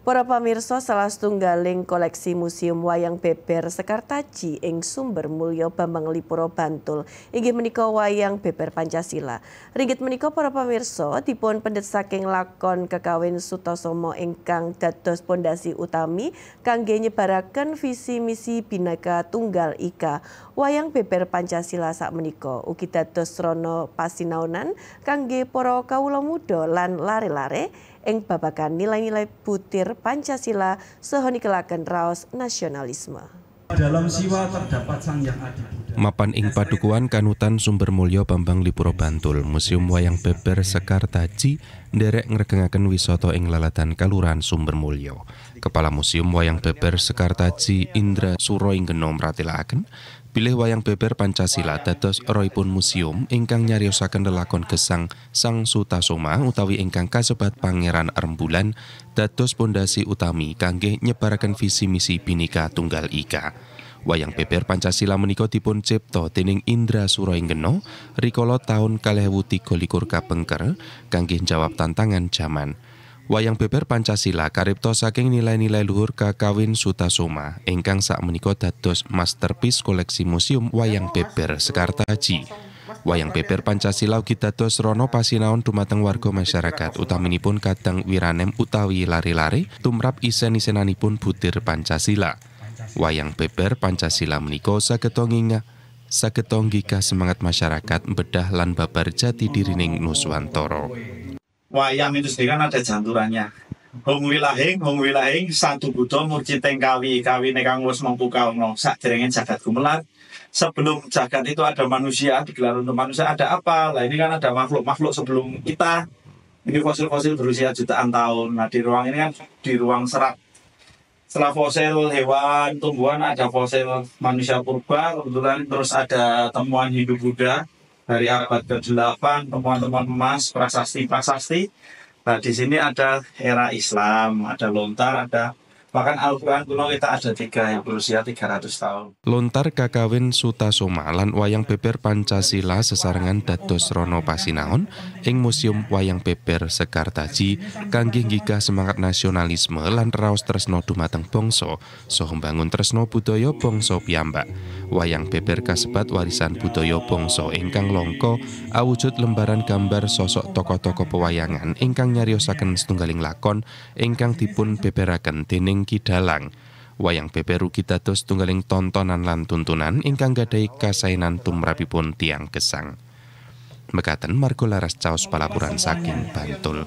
Para pamirsa salah setunggaling koleksi Museum Wayang Beber Sekartaji ing Sumber Mulya Bambang Lipuro Bantul ingin menika wayang beber Pancasila. Ringgit menika para pamirsa dipun pendet saking lakon kekawin Sutosomo ingkang dados pondasi utami kangge nyebaraken visi misi Bhinneka Tunggal Ika. Wayang beber Pancasila sak menika ugi dados rono pasinaonan kangge para kawula muda lan lare-lare yang babakan nilai-nilai butir Pancasila sehoni kelakan raos nasionalisme. Dalam siwa terdapat sang yang adil. Mapan ing padukuan kanutan sumber Mulyo Bambang Lipuro Bantul Museum Wayang Beber Sekar Taji nderek ngregengaken wisata ing lalatan Kaluran Sumber Mulyo Kepala Museum Wayang Beber Sekar Taji Indra Suroinggeno mratelaken bilih wayang beber Pancasila dados roipun museum ingkang nyariosaken lelakon gesang Sang Sutasoma utawi ingkang kasebat Pangeran Rembulan dados pondasi utami kangge nyebaraken visi misi Binika Tunggal Ika Wayang beber Pancasila menika dipun cipta dening Indra Surainggena rikala taun 2023 kapengker kangge jawab tantangan jaman. Wayang beber Pancasila karipto saking nilai-nilai luhur kakawin Sutasoma ingkang sakmenika dados masterpiece koleksi Museum Wayang Beber Sekartaji. Wayang beber Pancasila ugi dados rono pasinaon dumateng warga masyarakat utaminipun kadang wiranem utawi lari-lari tumrap isen-isenanipun butir Pancasila. Wayang beber Pancasila meniko sagetonginga sagetonggika semangat masyarakat bedah lan babar jati dirining Nuswantoro. Wayang itu sendiri kan ada janturannya. Hong wilahing, hong wilahing, satu budo murciteng kawi, kawi nekang wos kau no, sak jagat gumelat, sebelum jagat itu ada manusia digelar untuk manusia ada apa lah ini kan ada makhluk makhluk sebelum kita ini fosil-fosil berusia jutaan tahun nah di ruang ini kan di ruang serat setelah fosil hewan tumbuhan ada fosil manusia purba kebetulan terus ada temuan hidup Buddha dari abad ke-8 temuan-temuan emas prasasti prasasti nah di sini ada era Islam ada lontar ada Bahkan Al-Quran kuno kita ada tiga yang berusia 300 tahun. Lontar kakawin Suta lan wayang beber Pancasila Sesarangan dados Rono Pasinaon ing Museum Wayang Beber Sekartaji kangge giga semangat nasionalisme lan Raus tresno dumateng bangsa saha mbangun tresno budaya bangsa piyambak. Wayang beber kasebat warisan budaya bangsa ingkang Longko, awujud lembaran gambar sosok tokoh-tokoh pewayangan ingkang nyariosaken setunggaling lakon ingkang dipun beberaken dening ing dalang Wayang beberu kita dos tunggaling tontonan lan tuntunan ingkang gadai kasainan tumrapipun tiang gesang. Mekaten margo laras caos palapuran saking Bantul.